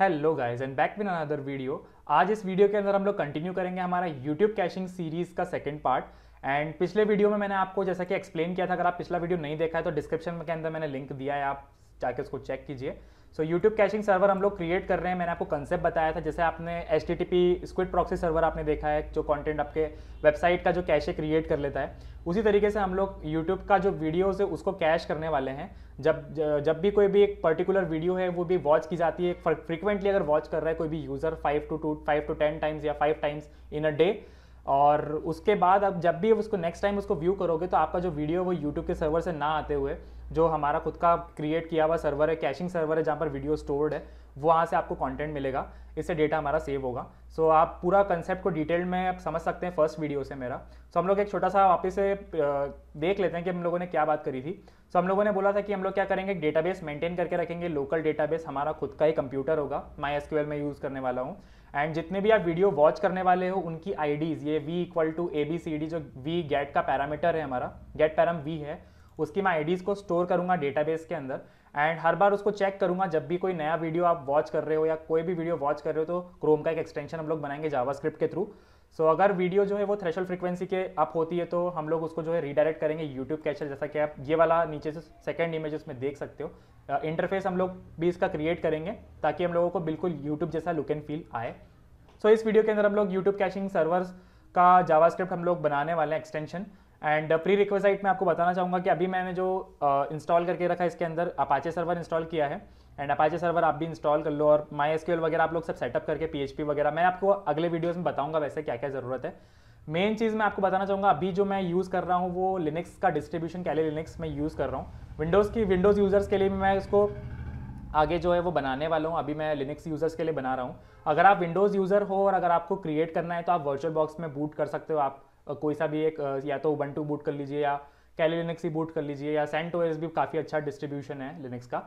Hello guys and back with another video आज इस video के अंदर हम लोग कंटिन्यू करेंगे हमारा यूट्यूब कैशिंग सीरीज का सेकंड पार्ट एंड पिछले वीडियो में मैंने आपको जैसा कि एक्सप्लेन किया था अगर आप पिछला वीडियो नहीं देखा है तो डिस्क्रिप्शन के अंदर मैंने लिंक दिया है आप जाके उसको चेक कीजिए सो यूट्यूब कैशिंग सर्वर हम लोग क्रिएट कर रहे हैं मैंने आपको कंसेप्ट बताया था जैसे आपने H T T P Squid proxy server आपने देखा है जो कंटेंट आपके वेबसाइट का जो कैशे क्रिएट कर लेता है उसी तरीके से हम लोग यूट्यूब का जो वीडियोज़ है उसको कैश करने वाले हैं जब जब भी कोई भी एक पर्टिकुलर वीडियो है वो भी वॉच की जाती है फ्रिक्वेंटली अगर वॉच कर रहा है कोई भी user five to to five to ten times या five times in a day और उसके बाद अब जब भी उसको नेक्स्ट टाइम उसको व्यू करोगे तो आपका जो वीडियो वो यूट्यूब के सर्वर से ना आते हुए जो हमारा खुद का क्रिएट किया हुआ सर्वर है कैशिंग सर्वर है जहाँ पर वीडियो स्टोर्ड है वहाँ से आपको कंटेंट मिलेगा इससे डेटा हमारा सेव होगा सो आप पूरा कंसेप्ट को डिटेल में आप समझ सकते हैं फर्स्ट वीडियो से मेरा सो हम लोग एक छोटा सा वापस से देख लेते हैं कि हम लोगों ने क्या बात करी थी सो हम लोगों ने बोला था कि हम लोग क्या करेंगे डेटा डेटाबेस मेंटेन करके रखेंगे लोकल डेटाबेस हमारा खुद का ही कंप्यूटर होगा माई एस में यूज़ करने वाला हूँ एंड जितने भी आप वीडियो वॉच करने वाले हो उनकी आईडीज़ ये V equal to A B C D जो वी गेट का पैरामीटर है हमारा गेट पैराम वी है उसकी मैं आईडीज़ को स्टोर करूंगा डेटाबेस के अंदर एंड हर बार उसको चेक करूंगा जब भी कोई नया वीडियो आप वॉच कर रहे हो या कोई भी वीडियो वॉच कर रहे हो तो क्रोम का एक एक्सटेंशन हम लोग बनाएंगे जावास्क्रिप्ट के थ्रू सो so, अगर वीडियो जो है वो थ्रेशल फ्रिक्वेंसी के अप होती है तो हम लोग उसको जो है रीडायरेक्ट करेंगे यूट्यूब कैचर जैसा कि आप ये वाला नीचे से सेकेंड इमेज उसमें देख सकते हो इंटरफेस uh, हम लोग भी इसका क्रिएट करेंगे ताकि हम लोगों को बिल्कुल यूट्यूब जैसा लुक एंड फील आए सो so, इस वीडियो के अंदर हम लोग यूट्यूब कैशिंग सर्वर्स का जावास्क्रिप्ट हम लोग बनाने वाले हैं एक्सटेंशन एंड प्री रिक्वेसाइट में आपको बताना चाहूँगा कि अभी मैंने जो इंस्टॉल uh, करके रखा है इसके अंदर अपाचे सर्वर इंस्टॉल किया है एंड अपाचे सर्वर आप भी इंस्टॉल कर लो और माई एस वगैरह आप लोग सब सेटअप करके पी वगैरह मैं आपको अगले वीडियोज़ में बताऊँगा वैसे क्या क्या ज़रूरत है मेन चीज़ मैं आपको बताना चाहूँगा अभी जो मैं यूज़ कर रहा हूँ वो लिनक्स का डिस्ट्रीब्यूशन कैले लिनक्स में यूज़ कर रहा हूँ विंडोज़ की विंडोज़ यूज़र्स के लिए भी मैं इसको आगे जो है वो बनाने वाला हूँ अभी मैं लिनक्स यूज़र्स के लिए बना रहा हूँ अगर आप विंडोज़ यूज़र हो और अगर आपको क्रिएट करना है तो आप वर्चुअल बॉक्स में बूट कर सकते हो आप कोई सा भी एक या तो उबंटू बूट कर लीजिए या कैली लिनक्स ही बूट कर लीजिए या सेंट ओएस भी काफ़ी अच्छा डिस्ट्रीब्यूशन है लिनक्स का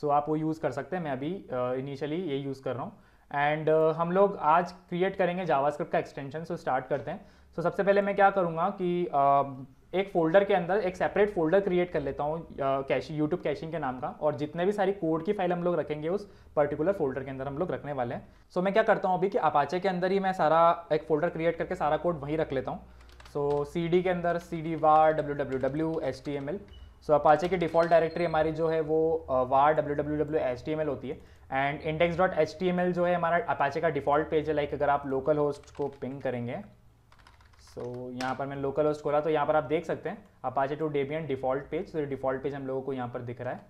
सो आप वो यूज़ कर सकते हैं मैं अभी इनिशियली ये यूज़ कर रहा हूँ एंड uh, हम लोग आज क्रिएट करेंगे जावास्क्रिप्ट का एक्सटेंशन सो स्टार्ट करते हैं सो so, सबसे पहले मैं क्या करूँगा कि uh, एक फोल्डर के अंदर एक सेपरेट फोल्डर क्रिएट कर लेता हूँ कैशिंग यूट्यूब कैशिंग के नाम का और जितने भी सारी कोड की फाइल हम लोग रखेंगे उस पर्टिकुलर फोल्डर के अंदर हम लोग रखने वाले हैं सो so, मैं क्या करता हूँ अभी कि अपाचे के अंदर ही मैं सारा एक फोल्डर क्रिएट करके सारा कोड वहीं रख लेता हूँ सो सी डी के अंदर C D var W W W H T M L so Apache की डिफ़ॉल्ट डायरेक्टरी हमारी जो है वो var W W W H T M L होती है and index dot H T M L जो है हमारा अपाचे का डिफ़ॉल्ट पेज है लाइक अगर आप लोकल होस्ट को पिंग करेंगे सो so, यहाँ पर मैंने लोकल होस्ट खोला तो यहाँ पर आप देख सकते हैं Apache two Debian default page तो डिफ़ॉल्ट पेज हम लोगों को यहाँ पर दिख रहा है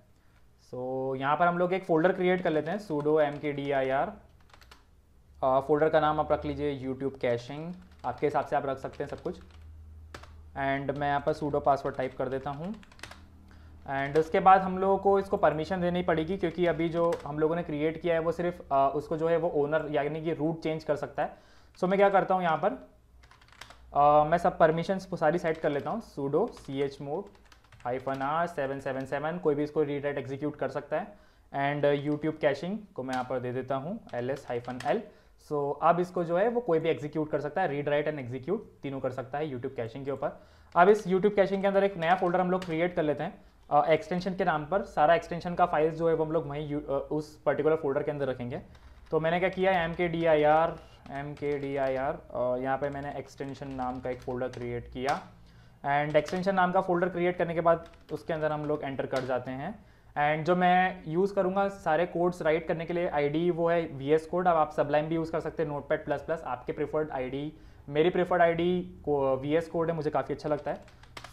सो so, यहाँ पर हम लोग एक फ़ोल्डर क्रिएट कर लेते हैं sudo M K D I R folder का नाम आप रख लीजिए यूट्यूब कैशिंग आपके हिसाब से आप रख सकते हैं सब कुछ एंड मैं यहाँ पर सूडो पासवर्ड टाइप कर देता हूँ एंड उसके बाद हम लोगों को इसको परमिशन देनी पड़ेगी क्योंकि अभी जो हम लोगों ने क्रिएट किया है वो सिर्फ आ, उसको जो है वो ओनर यानी कि रूट चेंज कर सकता है सो so, मैं क्या करता हूँ यहाँ पर आ, मैं सब परमिशन सारी सेट कर लेता हूँ सूडो सी एच मोड फन आर सेवन सेवन सेवन कोई भी इसको रीडाइट एग्जीक्यूट कर सकता है एंड यूट्यूब कैशिंग को मैं यहाँ पर दे देता हूँ L S hyphen L so so, अब इसको जो है वो कोई भी एग्जीक्यूट कर सकता है रीड राइट एंड एग्जीक्यूट तीनों कर सकता है यूट्यूब कैशिंग के ऊपर अब इस यूट्यूब कैशिंग के अंदर एक नया फोल्डर हम लोग क्रिएट कर लेते हैं एक्सटेंशन uh, के नाम पर सारा एक्सटेंशन का फाइल्स जो है वो हम लोग वहीं uh, उस पर्टिकुलर फोल्डर के अंदर रखेंगे तो मैंने क्या किया M K D I R M K D I R यहाँ पर मैंने एक्सटेंशन नाम का एक फोल्डर क्रिएट किया एंड एक्सटेंशन नाम का फोल्डर क्रिएट करने के बाद उसके अंदर हम लोग एंटर कर जाते हैं एंड जो मैं यूज़ करूँगा सारे कोड्स राइट करने के लिए आईडी वो है वी एस कोड अब आप सबलाइन भी यूज़ कर सकते हैं नोट पैड प्लस प्लस आपके प्रेफर्ड आईडी मेरी प्रेफर्ड आईडी को वी एस कोड है मुझे काफ़ी अच्छा लगता है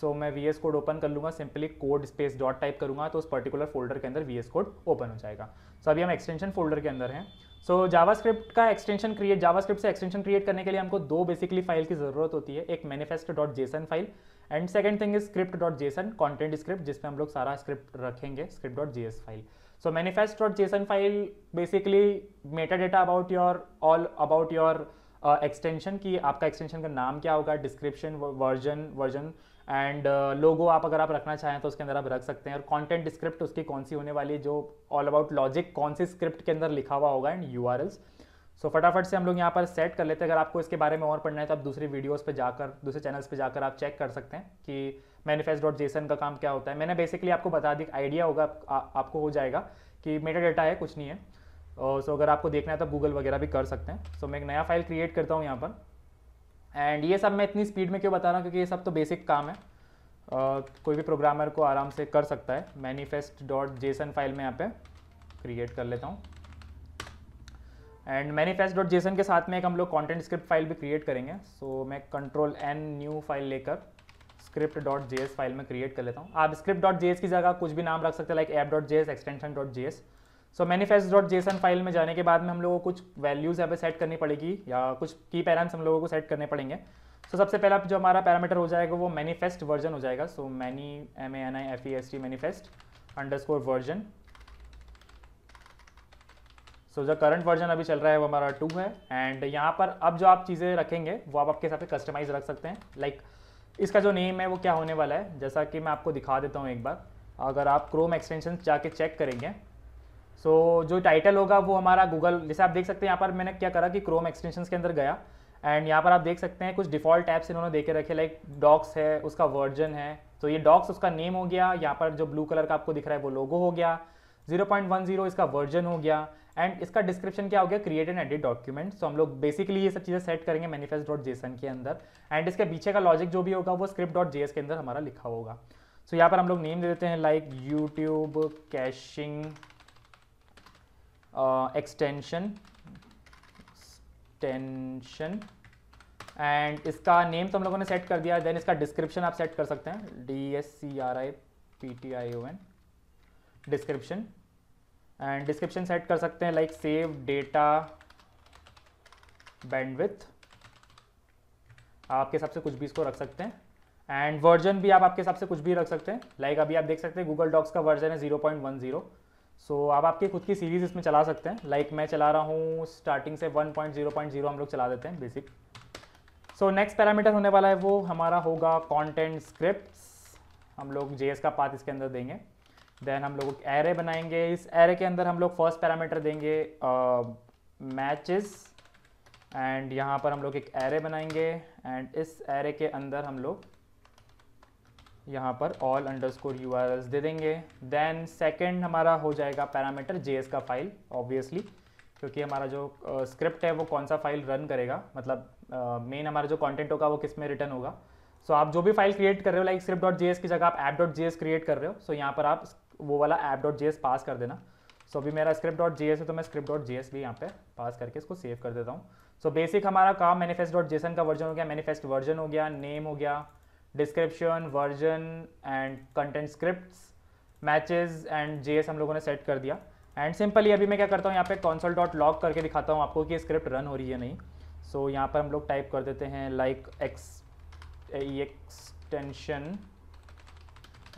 सो so, मैं वी एस कोड ओपन कर लूँगा simply code space dot type करूँगा तो उस पर्टिकुलर फोल्डर के अंदर वी एस कोड ओपन हो जाएगा सो so, अभी हम एक्सटेंशन फोल्डर के अंदर हैं सो जावा स्क्रिप्ट का एक्सटेंशन क्रिएट जावा स्क्रिप्ट से एक्सटेंशन क्रिएट करने के लिए हमको दो बेसिकली फाइल की ज़रूरत होती है एक manifesto dot JSON file and second thing is script dot JSON content script जिसमें हम लोग सारा स्क्रिप्ट रखेंगे script dot G file so manifest dot JSON file basically meta data about your all about your extension कि आपका extension का नाम क्या होगा description version version and logo आप अगर आप रखना चाहें तो उसके अंदर आप रख सकते हैं और कॉन्टेंट स्क्रिप्ट उसकी कौन सी होने वाली जो ऑल अबाउट लॉजिक कौन सी स्क्रिप्ट के अंदर लिखा हुआ होगा and U R Ls so फटाफट से हम लोग यहाँ पर सेट कर लेते हैं अगर आपको इसके बारे में और पढ़ना है तो आप दूसरी वीडियोस पे जाकर दूसरे चैनल्स पे जाकर आप चेक कर सकते हैं कि मैनिफेस्ट डॉट जेसन का काम क्या होता है मैंने बेसिकली आपको बता दी आइडिया होगा आपको हो जाएगा कि मेटा डेटा है कुछ नहीं है सो uh, so, अगर आपको देखना है तो गूगल वगैरह भी कर सकते हैं सो so, मैं एक नया फाइल क्रिएट करता हूँ यहाँ पर एंड ये सब मैं इतनी स्पीड में क्यों बता रहा हूँ क्योंकि ये सब तो बेसिक काम है uh, कोई भी प्रोग्रामर को आराम से कर सकता है मैनीफेस्ट डॉट जेसन फाइल में यहाँ पर क्रिएट कर लेता हूँ एंड मैनीफेस्ट डॉट जेसन के साथ में एक हम लोग कॉन्टेंट स्क्रिप्ट फाइल भी क्रिएट करेंगे सो so, मैं कंट्रोल एन न्यू फाइल लेकर स्क्रिप्ट डॉट जे फाइल में क्रिएट कर लेता हूँ आप स्क्रिप्ट डॉट जे की जगह कुछ भी नाम रख सकते हैं like app dot J S extension dot J S so manifest dot JSON file में जाने के बाद में हम लोगों को कुछ वैल्यूज़ यहाँ पे सेट करनी पड़ेगी या कुछ की पैराम्स हम लोगों को सेट करने पड़ेंगे सो so, सबसे पहला जो हमारा पैरामीटर हो जाएगा वो मैनीफेस्ट वर्जन हो जाएगा so many M A N I F E S T manifest under version so जो करंट वर्जन अभी चल रहा है वो हमारा टू है एंड यहाँ पर अब जो आप चीज़ें रखेंगे वो आप आपके हिसाब से कस्टमाइज रख सकते हैं लाइक like, इसका जो नेम है वो क्या होने वाला है जैसा कि मैं आपको दिखा देता हूँ एक बार अगर आप क्रोम एक्सटेंशन जाके चेक करेंगे सो so, जो टाइटल होगा वो हमारा गूगल जैसे आप देख सकते हैं यहाँ पर मैंने क्या करा कि क्रोम एक्सटेंशन के अंदर गया एंड यहाँ पर आप देख सकते हैं कुछ डिफ़ॉल्ट ऐप्स इन्होंने देखे रखे लाइक डॉक्स है उसका वर्जन है तो ये डॉक्स उसका नेम हो गया यहाँ पर जो ब्लू कलर का आपको दिख रहा है वो लोगो हो गया 0.10 इसका वर्जन हो गया एंड इसका डिस्क्रिप्शन क्या हो गया create and edit document so हम लोग बेसिकली ये सब चीज़ें सेट करेंगे मैनिफेस्ट डॉट जेसन के अंदर एंड इसके पीछे का लॉजिक जो भी होगा वो स्क्रिप्ट डॉट जे के अंदर हमारा लिखा होगा सो so, यहाँ पर हम लोग नेम दे देते हैं like YouTube caching extension tension and इसका नेम तो हम लोगों ने सेट कर दिया देन इसका डिस्क्रिप्शन आप सेट कर सकते हैं D S C R I P T I O N description and description set कर सकते हैं लाइक सेव डेटा बैंडविथ आपके हिसाब से कुछ भी इसको रख सकते हैं एंड वर्जन भी आप आपके हिसाब से कुछ भी रख सकते हैं लाइक like अभी आप देख सकते हैं गूगल डॉक्स का वर्जन है zero point one zero so आप आपकी खुद की सीरीज़ इसमें चला सकते हैं लाइक like मैं चला रहा हूँ स्टार्टिंग से one point zero point zero हम लोग चला देते हैं बेसिक सो नेक्स्ट पैरामीटर होने वाला है वो हमारा होगा कॉन्टेंट स्क्रिप्ट हम लोग जे का पाथ इसके अंदर देंगे देन हम लोग एरे बनाएंगे इस एरे के अंदर हम लोग फर्स्ट पैरामीटर देंगे मैचेस एंड यहाँ पर हम लोग एक एरे बनाएंगे एंड इस एरे के अंदर हम लोग यहाँ पर ऑल अंडर स्कोर यू दे देंगे देन सेकेंड हमारा हो जाएगा पैरामीटर जे का फाइल ऑब्वियसली क्योंकि हमारा जो स्क्रिप्ट uh, है वो कौन सा फाइल रन करेगा मतलब मेन uh, हमारा जो कंटेंट होगा वो किस में रिटर्न होगा सो so, आप जो भी फाइल क्रिएट कर रहे हो लाइक स्क्रिप्ट डॉट की जगह आप एप डॉट क्रिएट कर रहे हो सो so, यहाँ पर आप वो वाला ऐप डॉट जी पास कर देना सो so, अभी मेरा स्क्रिप्ट डॉट जी है तो मैं स्क्रिप्ट डॉट जी भी यहाँ पे पास करके इसको सेव कर देता हूँ सो बेसिक हमारा काम मैनिफेस्ट डॉट जेसन का वर्जन हो गया मैनिफेस्ट वर्जन हो गया नेम हो गया description version and content script matches and J हम लोगों ने सेट कर दिया एंड सिंपली अभी मैं क्या करता हूँ यहाँ पे कॉन्सल डॉट लॉग करके दिखाता हूँ आपको कि स्क्रिप्ट रन हो रही है नहीं सो so, यहाँ पर हम लोग टाइप कर देते हैं लाइक एक्स एक्सटेंशन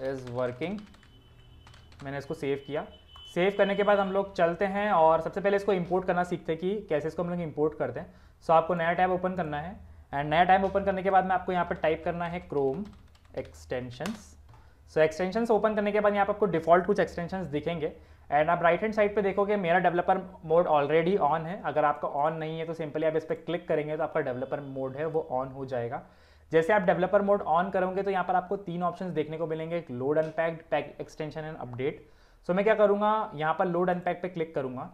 इज़ वर्किंग मैंने इसको सेव किया सेव करने के बाद हम लोग चलते हैं और सबसे पहले इसको इम्पोर्ट करना सीखते हैं कि कैसे इसको हम लोग इम्पोर्ट करते हैं सो so, आपको नया टैब ओपन करना है एंड नया टैब ओपन करने के बाद मैं आपको यहाँ पर टाइप करना है Chrome extensions so extensions open करने के बाद यहाँ पर आपको डिफॉल्ट कुछ एक्सटेंशंस दिखेंगे एंड आप राइट हैंड साइड पे देखोगे मेरा डेवलपर मोड ऑलरेडी ऑन है अगर आपका ऑन नहीं है तो सिंपली आप इस पर क्लिक करेंगे तो आपका डेवलपर मोड है वो ऑन हो जाएगा जैसे आप डेवलपर मोड ऑन करोगे तो यहाँ पर आपको तीन ऑप्शन देखने को मिलेंगे एक load unpacked pack extension and update so मैं क्या करूँगा यहाँ पर लोड अनपैक पे क्लिक करूँगा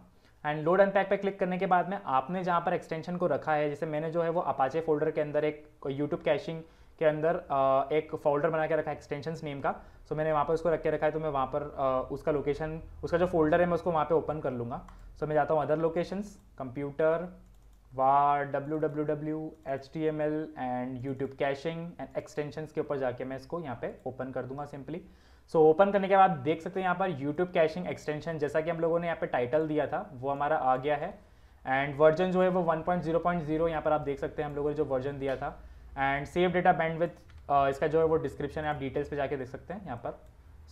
एंड लोड अनपैक पे क्लिक करने के बाद में आपने जहाँ पर एक्सटेंशन को रखा है जैसे मैंने जो है वो अपाचे फोल्डर के अंदर एक यूट्यूब कैशिंग के अंदर एक फोल्डर बना के रखा है एक्सटेंशन नेम का सो मैंने वहाँ पर उसको रख के रखा है तो मैं वहाँ पर उसका लोकेशन उसका जो फोल्डर है मैं उसको वहाँ पर ओपन कर लूँगा सो मैं जाता हूँ other locations computer var W W W H T M L and YouTube caching and extension के ऊपर जाके मैं इसको यहाँ पे ओपन कर दूंगा सिंपली सो ओपन करने के बाद देख सकते हैं यहाँ पर यूट्यूब कैशिंग एक्सटेंशन जैसा कि हम लोगों ने यहाँ पे टाइटल दिया था वो हमारा आ गया है एंड वर्जन जो है वो 1.0.0 यहाँ पर आप देख सकते हैं हम लोगों ने जो वर्जन दिया था and save data bandwidth इसका जो है वो डिस्क्रिप्शन है आप डिटेल्स पे जाके देख सकते हैं यहाँ पर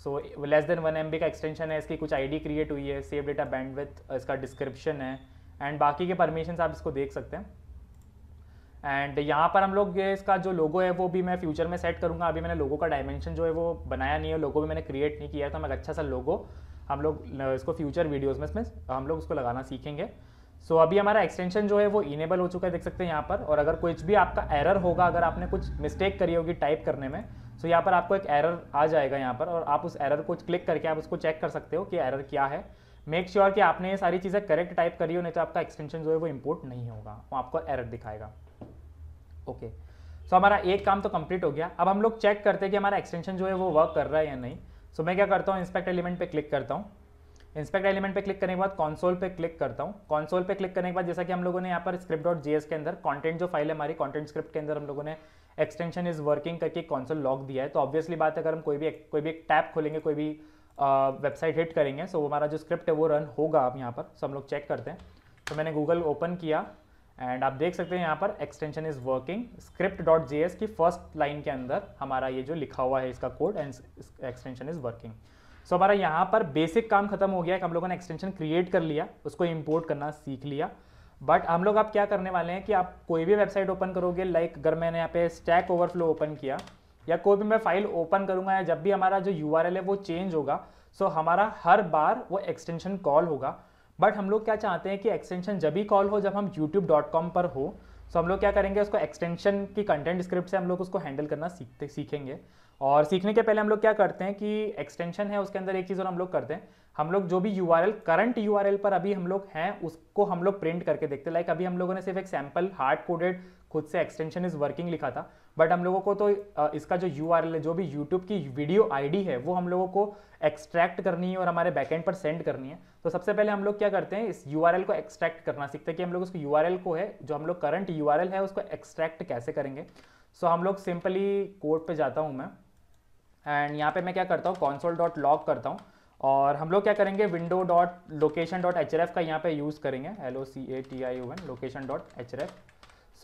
so less than one M का एक्सटेंशन है इसकी कुछ आई क्रिएट हुई है सेव डेटा बैंड इसका डिस्क्रिप्शन है एंड बाकी के परमिशन आप इसको देख सकते हैं एंड यहाँ पर हम लोग ये इसका जो लोगो है वो भी मैं फ्यूचर में सेट करूँगा अभी मैंने लोगो का डायमेंशन जो है वो बनाया नहीं है लोगो भी मैंने क्रिएट नहीं किया तो हम अच्छा सा लोगो हम लोग इसको फ्यूचर वीडियोज़ में इसमें हम लोग उसको लगाना सीखेंगे सो so, अभी हमारा एक्सटेंशन जो है वो इनेबल हो चुका है देख सकते हैं यहाँ पर और अगर कुछ भी आपका एरर होगा अगर आपने कुछ मिस्टेक करी होगी टाइप करने में सो तो so यहाँ पर आपको एक एरर आ जाएगा यहाँ पर और आप उस एरर को क्लिक करके आप उसको चेक कर सकते हो कि एरर क्या है मेक श्योर sure कि आपने ये सारी चीज़ें करेक्ट टाइप करी हो नहीं तो आपका एक्सटेंशन जो है वो इम्पोर्ट नहीं होगा वो आपको एरर दिखाएगा ओके okay. सो so, हमारा एक काम तो कंप्लीट हो गया अब हम लोग चेक करते हैं कि हमारा एक्सटेंशन जो है वो वर्क कर रहा है या नहीं सो so, मैं क्या करता हूँ इंस्पेक्ट एलिमेंट पर क्लिक करता हूँ इंस्पेक्ट एलिमेंट पे क्लिक करने के बाद कॉन्सोल पे क्लिक करता हूँ कॉन्सोल पे क्लिक करने के बाद जैसा कि हम लोगों ने यहाँ पर स्क्रिप्ट डॉट जीएस के अंदर कंटेंट जो फाइल है हमारी कंटेंट स्क्रिप्ट के अंदर हम लोगों ने एक्सटेंशन इज वर्किंग करके कॉन्सोल लॉक दिया है तो ऑब्वियसली बात अगर हम कोई भी कोई भी एक टैप खोलेंगे कोई भी वेबसाइट हिट करेंगे सो so, हमारा जो स्क्रिप्ट है वो रन होगा आप यहाँ पर सो हम लोग चेक करते हैं तो मैंने गूगल ओपन किया एंड आप देख सकते हैं यहाँ पर extension is working script dot J की फर्स्ट लाइन के अंदर हमारा ये जो लिखा हुआ है इसका code and extension is working so हमारा यहाँ पर बेसिक काम खत्म हो गया कि हम लोगों ने एक्सटेंशन क्रिएट कर लिया उसको इम्पोर्ट करना सीख लिया बट हम लोग आप क्या करने वाले हैं कि आप कोई भी वेबसाइट ओपन करोगे लाइक like अगर मैंने यहाँ पे स्टैक ओवरफ्लो ओपन किया या कोई भी मैं फाइल ओपन करूंगा या जब भी हमारा जो यू है वो चेंज होगा सो हमारा हर बार वो एक्सटेंशन कॉल होगा बट हम लोग क्या चाहते हैं कि एक्सटेंशन जब भी कॉल हो जब हम youtube.com पर हो सो हम लोग क्या करेंगे उसको एक्सटेंशन की कंटेंट स्क्रिप्ट से हम लोग उसको हैंडल करना सीखते सीखेंगे और सीखने के पहले हम लोग क्या करते हैं कि एक्सटेंशन है उसके अंदर एक चीज़ और हम लोग करते हैं हम लोग जो भी यू आर करंट यू पर अभी हम लोग हैं उसको हम लोग प्रिंट करके देखते हैं लाइक अभी हम लोगों ने सिर्फ एक सैम्पल हार्ड कोडेड खुद से एक्सटेंशन इज़ वर्किंग लिखा था बट हम लोगों को तो इसका जो यू है जो भी यूट्यूब की वीडियो आईडी है वो हम लोगों को एक्सट्रैक्ट करनी है और हमारे बैकेंड पर सेंड करनी है तो सबसे पहले हम लोग क्या करते हैं इस यू को एक्सट्रैक्ट करना सीखते हैं कि हम लोग उसको यू को है जो हम लोग करंट यू है उसको एक्सट्रैक्ट कैसे करेंगे सो so, हम लोग सिंपली कोड पे जाता हूँ मैं एंड यहाँ पे मैं क्या करता हूँ कॉन्सोल डॉट लॉग करता हूँ और हम लोग क्या करेंगे window dot location dot H का यहाँ पे यूज़ करेंगे L O C A T I O N location dot H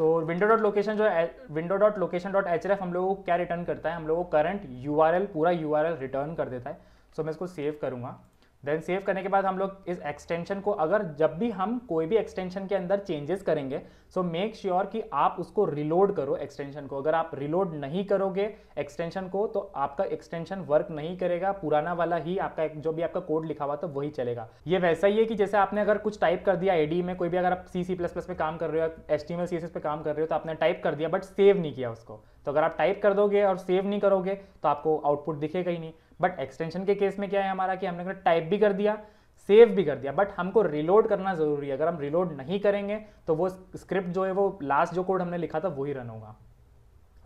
so window dot location जो है window dot location dot H हम लोगों को क्या रिटर्न करता है हम लोगों को करंट यू पूरा यू रिटर्न कर देता है सो so, मैं इसको सेव करूँगा देन सेव करने के बाद हम लोग इस एक्सटेंशन को अगर जब भी हम कोई भी एक्सटेंशन के अंदर चेंजेस करेंगे सो मेक श्योर कि आप उसको रिलोड करो एक्सटेंशन को अगर आप रिलोड नहीं करोगे एक्सटेंशन को तो आपका एक्सटेंशन वर्क नहीं करेगा पुराना वाला ही आपका जो भी आपका कोड लिखा हुआ तो वही चलेगा ये वैसा ही है कि जैसे आपने अगर कुछ टाइप कर दिया एडी e में कोई भी अगर आप सी सी प्लस प्लस पे काम कर रहे हो S T M L C S पे काम कर रहे हो तो आपने टाइप कर दिया बट सेव नहीं किया उसको तो अगर आप टाइप कर दोगे और सेव नहीं करोगे तो आपको आउटपुट दिखेगा ही नहीं बट एक्सटेंशन के केस में क्या है हमारा कि हमने टाइप भी कर दिया सेव भी कर दिया बट हमको रिलोड करना ज़रूरी है अगर हम रिलोड नहीं करेंगे तो वो स्क्रिप्ट जो है वो लास्ट जो कोड हमने लिखा था वही रन होगा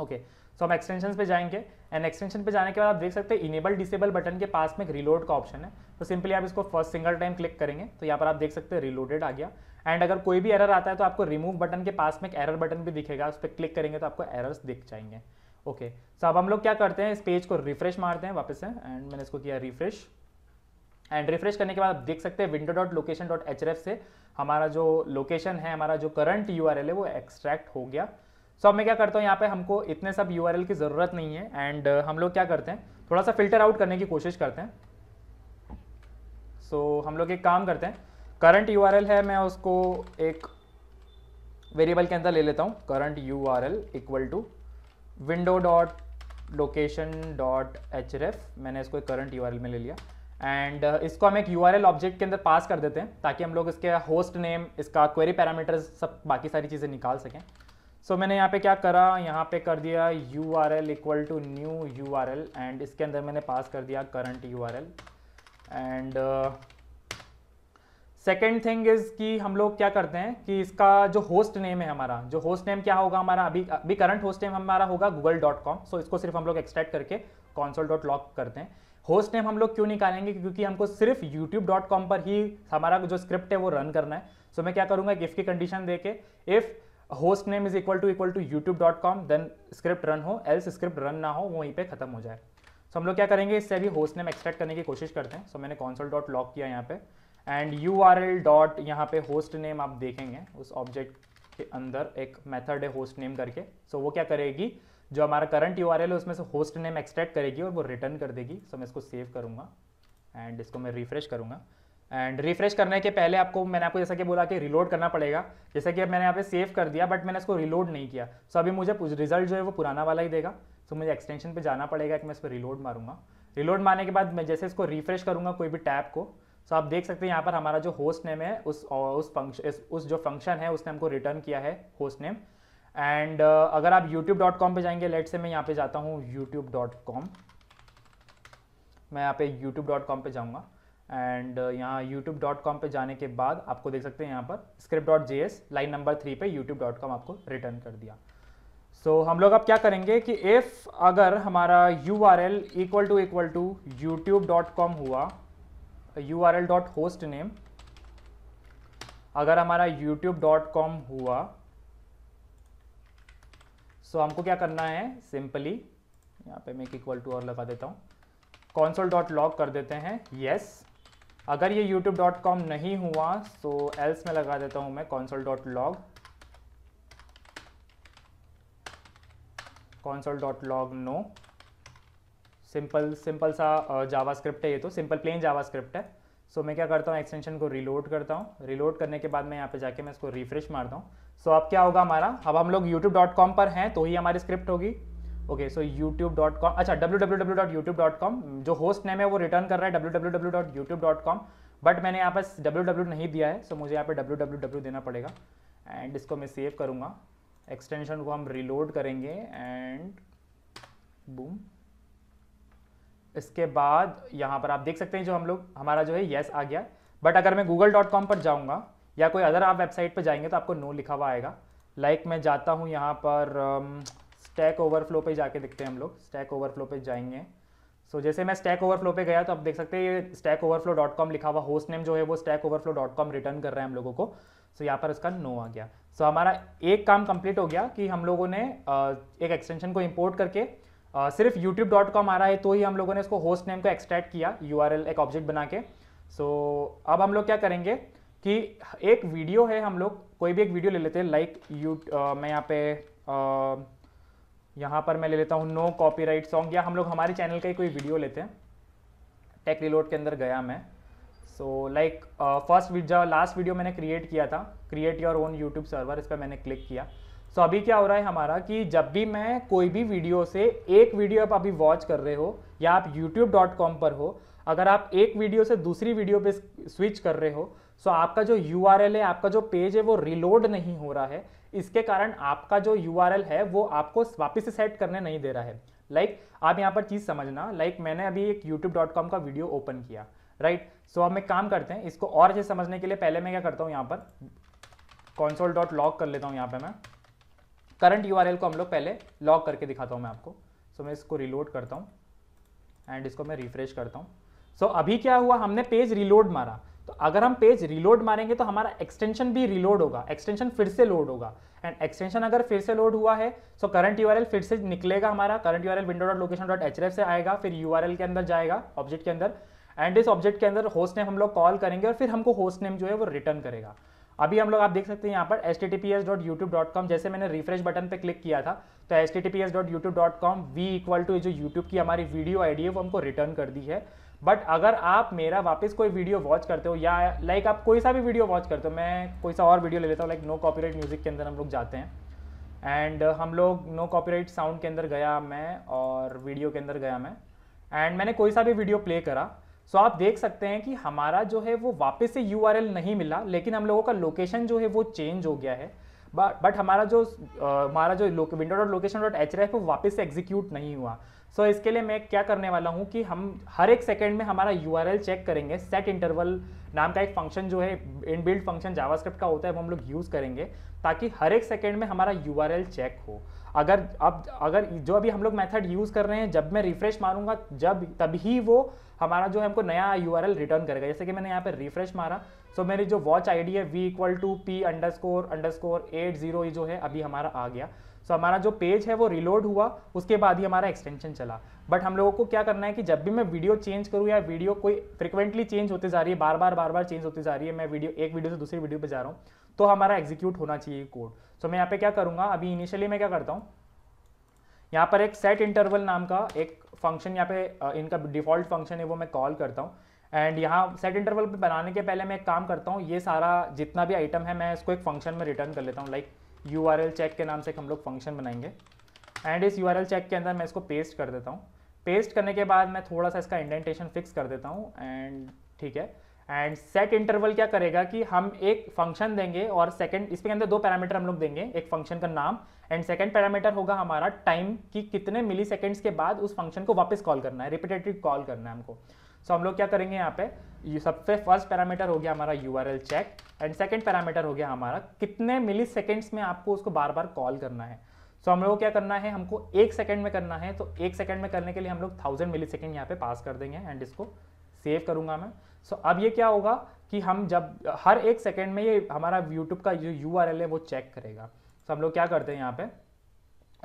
ओके okay. सो so, हम एक्सटेंशन पे जाएंगे एंड एक्सटेंशन पे जाने के बाद आप देख सकते हैं इनेबल डिसेबल बटन के पास में एक रिलोड का ऑप्शन है तो सिंपली आप इसको फर्स्ट सिंगल टाइम क्लिक करेंगे तो यहाँ पर आप देख सकते हैं रिलोडेड आ गया एंड अगर कोई भी एरर आता है तो आपको रिमूव बटन के पास में एक एरर बटन भी दिखेगा उस पर क्लिक करेंगे तो आपको एरर्स दिख जाएंगे ओके okay. सो so, अब हम लोग क्या करते हैं इस पेज को रिफ्रेश मारते हैं वापस से एंड मैंने इसको किया रिफ्रेश एंड रिफ्रेश करने के बाद आप देख सकते हैं window dot location dot H से हमारा जो लोकेशन है हमारा जो करंट यू है वो एक्सट्रैक्ट हो गया सो so, अब मैं क्या करता हूँ यहाँ पे हमको इतने सब यू की ज़रूरत नहीं है एंड uh, हम लोग क्या करते हैं थोड़ा सा फिल्टर आउट करने की कोशिश करते हैं सो so, हम लोग एक काम करते हैं करंट यू है मैं उसको एक वेरिएबल के अंदर ले लेता हूँ current U R L equal to window dot location dot H मैंने इसको एक करंट यू में ले लिया एंड uh, इसको हम एक यू ऑब्जेक्ट के अंदर पास कर देते हैं ताकि हम लोग इसके होस्ट नेम इसका क्वेरी पैरामीटर्स सब बाकी सारी चीज़ें निकाल सकें सो so, मैंने यहाँ पे क्या करा यहाँ पे कर दिया U R L equal to new U R L and इसके अंदर मैंने पास कर दिया current U R L and second thing is कि हम लोग क्या करते हैं कि इसका जो होस्ट नेम है हमारा जो होस्ट नेम क्या होगा हमारा अभी अभी करंट होस्ट नेम हमारा होगा गूगल डॉट कॉम सो इसको सिर्फ हम लोग एक्सट्रैक्ट करके कॉन्सोल डॉट लॉक करते हैं होस्ट नेम हम लोग क्यों निकालेंगे क्योंकि हमको सिर्फ यूट्यूब डॉट कॉम पर ही हमारा जो स्क्रिप्ट है वो रन करना है सो so मैं क्या करूँगा इफ़ की कंडीशन दे के if host name is equal to equal to YouTube dot com then script run हो एल्स स्क्रिप्ट रन ना हो वहीं पे खत्म हो जाए सो so हम लोग क्या करेंगे इससे अभी होस्ट नेम एक्सट्रैक्ट करने की कोशिश करते हैं सो so मैंने कॉन्सोल डॉट लॉक किया यहाँ पे and U R L dot यहाँ पे होस्ट नेम आप देखेंगे उस ऑब्जेक्ट के अंदर एक मेथड है होस्ट नेम करके सो so, वो क्या करेगी जो हमारा करंट यू आर एल है उसमें से होस्ट नेम एक्सट्रैक्ट करेगी और वो रिटर्न कर देगी सो so, मैं इसको सेव करूँगा एंड इसको मैं रिफ्रेश करूँगा एंड रिफ्रेश करने के पहले आपको मैंने आपको जैसा कि बोला कि रिलोड करना पड़ेगा जैसे कि मैंने यहाँ पे सेव कर दिया बट मैंने इसको रिलोड नहीं किया सो so, अभी मुझे रिजल्ट जो है वो पुराना वाला ही देगा सो so, मुझे एक्सटेंशन पे जाना पड़ेगा कि मैं इस पर रिलोड मारूंगा रिलोड मारने के बाद मैं जैसे इसको रिफ्रेश करूँगा कोई भी टैब को सो so, आप देख सकते हैं यहाँ पर हमारा जो होस्ट नेम है उस उस फंक्शन उस जो फंक्शन है उसने हमको रिटर्न किया है होस्ट नेम एंड uh, अगर आप youtube.com पे जाएंगे लेट से मैं यहाँ पे जाता हूँ youtube.com मैं यहाँ पे youtube.com पे जाऊँगा एंड uh, यहाँ youtube.com पे जाने के बाद आपको देख सकते हैं यहाँ पर script.js लाइन नंबर थ्री पे youtube.com आपको रिटर्न कर दिया सो so, हम लोग अब क्या करेंगे कि इफ़ अगर हमारा U R L equal to equal to YouTube dot com हुआ U R L dot host name अगर हमारा यूट्यूब डॉट कॉम हुआ सो हमको क्या करना है सिंपली यहाँ पे मैं इक्वल टू और लगा देता हूँ कॉन्सोल डॉट लॉग कर देते हैं येस yes. अगर ये यूट्यूब डॉट कॉम नहीं हुआ सो एल्स में लगा देता हूँ मैं console dot log dot log no simple simple सा जावा स्क्रिप्ट है ये तो सिंपल प्लेन जावा स्क्रिप्ट है सो so, मैं क्या करता हूँ एक्सटेंशन को रिलोड करता हूँ रिलोड करने के बाद मैं यहाँ पे जाके मैं इसको रिफ्रेश मारता हूँ सो so, अब क्या होगा हमारा अब हम लोग youtube.com पर हैं तो ही हमारी स्क्रिप्ट होगी ओके सो youtube.com अच्छा www.youtube.com जो होस्ट नेम है वो रिटर्न कर रहा है www.youtube.com बट मैंने यहाँ पर www नहीं दिया है सो so मुझे यहाँ पे www देना पड़ेगा एंड इसको मैं सेव करूँगा एक्सटेंशन को हम रिलोड करेंगे एंड बूम इसके बाद यहाँ पर आप देख सकते हैं जो हम लोग हमारा जो है येस आ गया बट अगर मैं गूगल डॉट कॉम पर जाऊँगा या कोई अदर आप वेबसाइट पर जाएंगे तो आपको नो लिखा हुआ आएगा लाइक like मैं जाता हूँ यहाँ पर स्टैक um, ओवरफ्लो पे जाके देखते हैं हम लोग स्टैक ओवरफ्लो पे जाएंगे सो so, जैसे मैं स्टैक ओवरफ्लो पे गया तो आप देख सकते हैं ये स्टैक ओवरफ्लो डॉट कॉम लिखा हुआ होस्ट नेम जो है वो Stack Overflow dot com return कर रहा है हम लोगों को सो so, यहाँ पर इसका नो आ गया सो so, हमारा एक काम कंप्लीट हो गया कि हम लोगों ने uh, एक एक्सटेंशन को इम्पोर्ट करके सिर्फ यूट्यूब डॉट कॉम आ रहा है तो ही हम लोगों ने इसको होस्ट नेम को एक्सट्रैक्ट किया यू एक ऑब्जेक्ट बना के सो so, अब हम लोग क्या करेंगे कि एक वीडियो है हम लोग कोई भी एक वीडियो ले लेते हैं लाइक यू मैं यहाँ पे यहाँ पर मैं ले लेता हूँ नो कॉपीराइट सॉन्ग या हम लोग हमारे चैनल का ही कोई वीडियो लेते हैं टेक रिलोड के अंदर गया मैं so like first video last video मैंने क्रिएट किया था create your own YouTube server इस पर मैंने क्लिक किया सो so, अभी क्या हो रहा है हमारा कि जब भी मैं कोई भी वीडियो से एक वीडियो आप अभी वॉच कर रहे हो या आप youtube.com पर हो अगर आप एक वीडियो से दूसरी वीडियो पे स्विच कर रहे हो सो so आपका जो यू है आपका जो पेज है वो रिलोड नहीं हो रहा है इसके कारण आपका जो यू है वो आपको वापस से सेट करने नहीं दे रहा है लाइक like, आप यहाँ पर चीज़ समझना लाइक like मैंने अभी एक youtube.com का वीडियो ओपन किया राइट right? सो so, अब मैं काम करते हैं इसको और अच्छे समझने के लिए पहले मैं क्या करता हूँ यहाँ पर कॉन्सोल डॉट लॉक कर लेता हूँ यहाँ पे मैं करंट यू को हम लोग पहले लॉक करके दिखाता हूँ मैं आपको सो so, मैं इसको रिलोड करता हूँ एंड इसको मैं रिफ्रेश करता हूँ सो so, अभी क्या हुआ हमने पेज रिलोड मारा तो अगर हम पेज रिलोड मारेंगे तो हमारा एक्सटेंशन भी रिलोड होगा एक्सटेंशन फिर से लोड होगा एंड एक्सटेंशन अगर फिर से लोड हुआ है सो करंट यू फिर से निकलेगा हमारा current U R L window dot location dot H से आएगा फिर यू के अंदर जाएगा ऑब्जेक्ट के अंदर एंड इस ऑब्जेक्ट के अंदर होस्ट नेम हम लोग कॉल करेंगे और फिर हमको होस्ट नेम जो है वो रिटर्न करेगा अभी हम लोग आप देख सकते हैं यहाँ पर S T T P S dot YouTube dot com जैसे मैंने रिफ्रेश बटन पे क्लिक किया था तो S T T P S dot YouTube dot com V equal to जो यूट्यूब की हमारी वीडियो आई डी है वो हमको रिटर्न कर दी है बट अगर आप मेरा वापस कोई वीडियो वॉच करते हो या लाइक आप कोई सा भी वीडियो वॉच करते हो मैं कोई सा और वीडियो ले लेता हूँ लाइक नो कॉपीराइट म्यूज़िक के अंदर हम लोग जाते हैं एंड हम लोग नो कॉपीराइट साउंड के अंदर गया मैं और वीडियो के अंदर गया मैं एंड मैंने कोई सा भी वीडियो प्ले करा सो आप देख सकते हैं कि हमारा जो है वो वापस से यू नहीं मिला लेकिन हम लोगों का लोकेशन जो है वो चेंज हो गया है बट हमारा जो हमारा जो window dot location dot H है वो वापस से एग्जीक्यूट नहीं हुआ सो so, इसके लिए मैं क्या करने वाला हूँ कि हम हर एक सेकेंड में हमारा यू चेक करेंगे सेट इंटरवल नाम का एक फंक्शन जो है इन बिल्ड फंक्शन जावास्क्रिप्ट का होता है वो हम लोग यूज़ करेंगे ताकि हर एक सेकेंड में हमारा यू चेक हो अगर अब अगर जो अभी हम लोग मेथड यूज़ कर रहे हैं जब मैं रिफ्रेश मारूंगा जब तभी वो हमारा जो है हमको नया यू रिटर्न करेगा जैसे कि मैंने यहाँ पर रिफ्रेश मारा सो so, मेरी जो वॉच आईडी है V equal to P underscore underscore eight zero जो है अभी हमारा आ गया सो so, हमारा जो पेज है वो रिलोड हुआ उसके बाद ही हमारा एक्सटेंशन चला बट हम लोगों को क्या करना है कि जब भी मैं वीडियो चेंज करूँ या वीडियो कोई फ्रिक्वेंटली चेंज होती जा रही है बार बार बार बार चेंज होती जा रही है मैं वीडियो एक वीडियो से दूसरी वीडियो पर जा रहा हूँ तो हमारा एग्जीक्यूट होना चाहिए कोड सो so, मैं यहाँ पे क्या करूँगा अभी इनिशियली मैं क्या करता हूँ यहाँ पर एक सेट इंटरवल नाम का एक फंक्शन यहाँ पे इनका डिफॉल्ट फंक्शन है वो मैं कॉल करता हूँ एंड यहाँ सेट इंटरवल पे बनाने के पहले मैं एक काम करता हूँ ये सारा जितना भी आइटम है मैं इसको एक फंक्शन में रिटर्न कर लेता हूँ लाइक यू चेक के नाम से हम लोग फंक्शन बनाएंगे एंड इस यू चेक के अंदर मैं इसको पेस्ट कर देता हूँ पेस्ट करने के बाद मैं थोड़ा सा इसका इंडेंटेशन फिक्स कर देता हूँ एंड ठीक है एंड सेट इंटरवल क्या करेगा कि हम एक फंक्शन देंगे और सेकेंड इसके अंदर दो पैरामीटर हम लोग देंगे एक फंक्शन का नाम एंड सेकेंड पैरामीटर होगा हमारा टाइम कि कितने मिली के बाद उस फंक्शन को वापस कॉल करना है रिपीटेटिव कॉल करना है हमको सो so, हम लोग क्या करेंगे यहाँ पे ये सबसे फर्स्ट पैरामीटर हो गया हमारा U check and second parameter हो गया हमारा कितने मिली में आपको उसको बार बार कॉल करना है सो so, हम लोग को क्या करना है हमको एक सेकंड में करना है तो एक सेकंड में करने के लिए हम लोग थाउजेंड मिली सेकेंड यहाँ पे पास कर देंगे एंड इसको सेव करूंगा मैं सो so, अब ये क्या होगा कि हम जब हर एक सेकंड में ये हमारा यूट्यूब का जो यू है वो चेक करेगा सो so, हम लोग क्या करते हैं यहाँ पे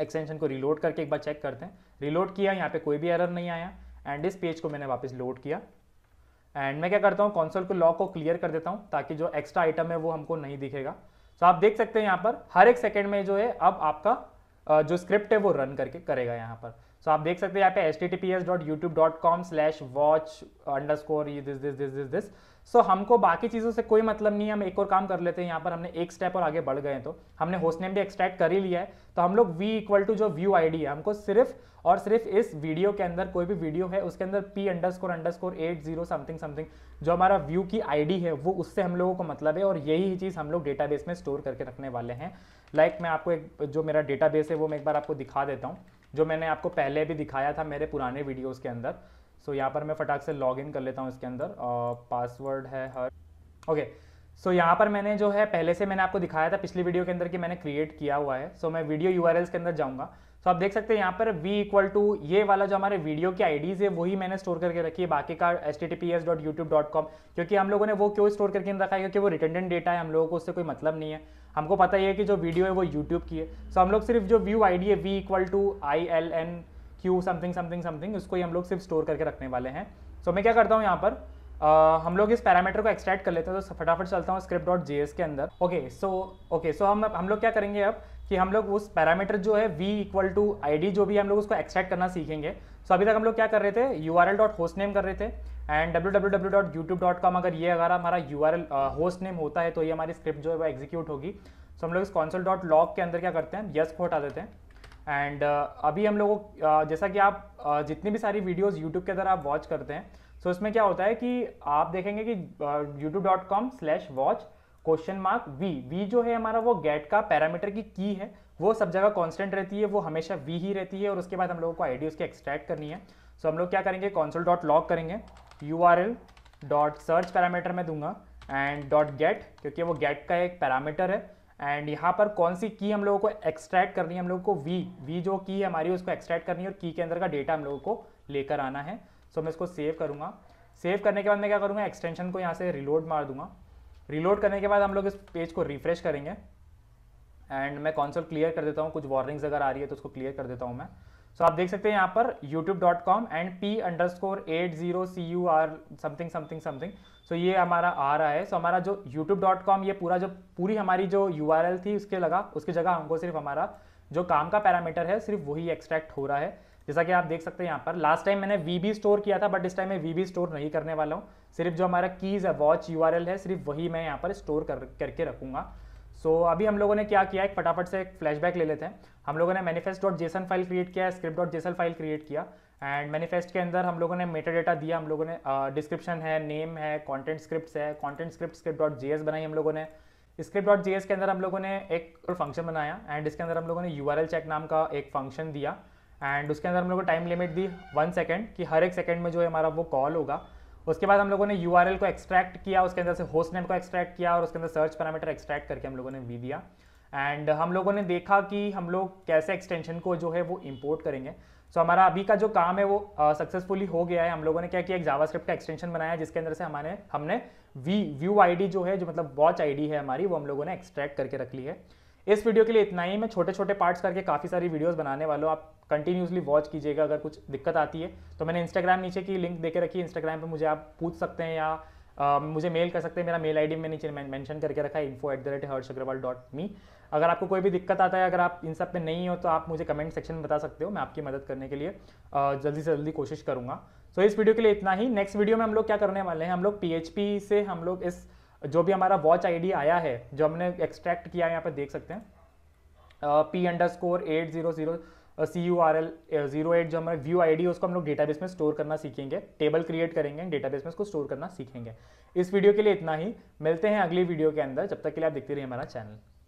एक्सटेंशन को रिलोड करके एक बार चेक करते हैं रिलोड किया यहाँ पे कोई भी एरर नहीं आया एंड इस पेज को मैंने वापस लोड किया एंड मैं क्या करता हूँ कॉन्सोल को लॉक को क्लियर कर देता हूँ ताकि जो एक्स्ट्रा आइटम है वो हमको नहीं दिखेगा तो आप देख सकते हैं यहाँ पर हर एक सेकेंड में जो है अब आपका जो स्क्रिप्ट है वो रन करके करेगा यहाँ पर सो आप देख सकते हैं यहाँ पे S T T P S dot YouTube dot com slash watch underscore this this this this this so हमको बाकी चीज़ों से कोई मतलब नहीं है हम एक और काम कर लेते हैं यहाँ पर हमने एक स्टेप और आगे बढ़ गए तो हमने होस्ट नेम भी एक्सट्रैक्ट कर ही लिया है तो हम लोग वी इक्वल टू जो व्यू डी है हमको सिर्फ और सिर्फ इस वीडियो के अंदर कोई भी वीडियो है उसके अंदर P underscore underscore eight zero something something जो हमारा व्यू की आईडी है वो उससे हम लोगों को मतलब है और यही चीज़ हम लोग डेटाबेस में स्टोर करके रखने वाले हैं लाइक like मैं आपको एक जो मेरा डेटाबेस है वो मैं एक बार आपको दिखा देता हूँ जो मैंने आपको पहले भी दिखाया था मेरे पुराने वीडियोस के अंदर सो so, यहाँ पर मैं फटाक से लॉग इन कर लेता हूँ इसके अंदर पासवर्ड uh, है हर ओके सो यहाँ पर मैंने जो है पहले से मैंने आपको दिखाया था पिछली वीडियो के अंदर कि मैंने क्रिएट किया हुआ है सो so, मैं वीडियो यू के अंदर जाऊँगा सो so, आप देख सकते हैं यहाँ पर वी इक्वल टू ये वाला जो हमारे वीडियो की आईडीज़ है वही मैंने स्टोर करके रखी है बाकी का S T T P S dot YouTube dot com क्योंकि हम लोगों ने वो क्यों स्टोर करके रखा है क्योंकि वो रिटेंडेंट डेटा है हम लोगों को उससे कोई मतलब नहीं है हमको पता ही है कि जो वीडियो है वो यूट्यूब की है सो so, हम लोग सिर्फ जो व्यू आई है V equal to I L N Q something something something उसको ही हम लोग सिर्फ स्टोर करके रखने वाले हैं सो so, मैं क्या करता हूँ यहाँ पर Uh, हम लोग इस पैरामीटर को एक्सट्रैक्ट कर लेते हैं तो फटाफट चलता हूँ स्क्रिप्ट डॉट जे के अंदर ओके सो ओके सो हम हम लोग क्या करेंगे अब कि हम लोग उस पैरामीटर जो है वी इक्वल टू आई जो भी हम लोग उसको एक्सट्रैक्ट करना सीखेंगे सो अभी तक हम लोग क्या कर रहे थे U R L dot host name कर रहे थे and W W W dot YouTube dot com अगर ये अगर हमारा U R L host name होता है तो ये हमारी स्क्रिप्ट जो है वो एग्जीक्यूट होगी सो so, हम लोग इस कॉन्सल डॉट लॉग के अंदर क्या करते हैं यस को हटा देते हैं एंड uh, अभी हम लोगों uh, जैसा कि आप uh, जितनी भी सारी वीडियोस यूट्यूब के अंदर आप वॉच करते हैं सो so, इसमें क्या होता है कि आप देखेंगे कि YouTube dot com slash watch question mark V V जो है हमारा वो गेट का पैरामीटर की की है वो सब जगह कॉन्स्टेंट रहती है वो हमेशा वी ही रहती है और उसके बाद हम लोगों को आई डी उसकी एक्सट्रैक्ट करनी है सो so, हम लोग क्या करेंगे कॉन्सोल डॉट लॉग करेंगे U R L dot search parameter में दूंगा एंड डॉट गेट क्योंकि वो गेट का एक पैरामीटर है एंड यहाँ पर कौन सी की हम लोगों को एक्सट्रैक्ट करनी है हम लोगों को वी वी जो की है हमारी उसको एक्सट्रैक्ट करनी है और की के अंदर का डेटा हम लोगों को लेकर आना है सो so, मैं इसको सेव करूँगा सेव करने के बाद मैं क्या करूँगा एक्सटेंशन को यहाँ से रिलोड मार दूंगा रीलोड करने के बाद हम लोग इस पेज को रिफ्रेश करेंगे एंड मैं कौन क्लियर कर देता हूँ कुछ वार्निंग्स अगर आ रही है तो उसको क्लियर कर देता हूँ मैं सो so, आप देख सकते हैं यहाँ पर youtube.com and P underscore eight zero C U R something something something so ये हमारा आ रहा है सो so, हमारा जो youtube.com ये पूरा जो पूरी हमारी जो यू थी उसके लगा उसकी जगह हमको सिर्फ हमारा जो काम का पैरामीटर है सिर्फ वही एक्सट्रैक्ट हो रहा है जैसा कि आप देख सकते हैं यहाँ पर लास्ट टाइम मैंने वी स्टोर किया था बट इस टाइम मैं वी स्टोर नहीं करने वाला हूँ सिर्फ जो हमारा कीज़ है वॉच यू है सिर्फ वही मैं यहाँ पर स्टोर कर करके रखूँगा सो so, अभी हम लोगों ने क्या किया एक फटाफट से एक फ्लैशबैक ले लेते हैं हम लोगों ने manifest dot JSON file create किया script dot JSON file create किया एंड मैनिफेस्ट के अंदर हम लोगों ने मेटा डेटा दिया हम लोगों ने डिस्क्रिप्शन uh, है नेम है कॉन्टेंट स्क्रिप्ट है content script script dot G बनाई हम लोगों ने स्क्रिप्ट डॉट जी के अंदर हम लोगों ने एक फंक्शन बनाया एंड इसके अंदर हम लोगों ने यू चेक नाम का एक फंक्शन दिया एंड उसके अंदर हम लोग को टाइम लिमिट दी वन सेकेंड कि हर एक सेकेंड में जो है हमारा वो कॉल होगा उसके बाद हम लोगों ने यू को एक्सट्रैक्ट किया उसके अंदर से होस्ट नेम को एक्सट्रैक्ट किया और उसके अंदर सर्च पैरामीटर एक्सट्रैक्ट करके हम लोगों ने वी दिया एंड हम लोगों ने देखा कि हम लोग कैसे एक्सटेंशन को जो है वो इम्पोर्ट करेंगे सो so, हमारा अभी का जो काम है वो सक्सेसफुली uh, हो गया है हम लोगों ने क्या किया एक जावास्क्रिप्ट का एक्सटेंशन बनाया जिसके अंदर से हमारे हमने वी व्यू आईडी जो है जो मतलब वॉच आईडी है हमारी वो हम लोगों ने एक्सट्रैक्ट करके रख ली है इस वीडियो के लिए इतना ही मैं छोटे छोटे पार्ट्स करके काफ़ी सारी वीडियोस बनाने वाला हूँ आप कंटिन्यूसली वॉच कीजिएगा अगर कुछ दिक्कत आती है तो मैंने इंस्टाग्राम नीचे की लिंक देकर रखी है इंस्टाग्राम पर मुझे आप पूछ सकते हैं या आ, मुझे मेल कर सकते हैं मेरा मेल डी मैं नीचे मैंशन करके रखा है info at the rate Harsh Agarwal dot me अगर आपको कोई भी दिक्कत आता है अगर आप इन सब पे नहीं हो तो आप मुझे कमेंट सेक्शन में बता सकते हो मैं आपकी मदद करने के लिए जल्दी से जल्दी कोशिश करूँगा सो so, इस वीडियो के लिए इतना ही नेक्स्ट वीडियो में हम लोग क्या करने वाले हैं हम लोग पी से हम लोग इस जो भी हमारा वॉच आई आया है जो हमने एक्सट्रैक्ट किया है यहाँ पर देख सकते हैं P underscore eight zero zero C U R L zero eight जो हमारा व्यू आई डी उसको हम लोग डेटाबेस में स्टोर करना सीखेंगे टेबल क्रिएट करेंगे डेटाबेस में उसको स्टोर करना सीखेंगे इस वीडियो के लिए इतना ही मिलते हैं अगली वीडियो के अंदर जब तक के लिए आप देखते रहिए हमारा चैनल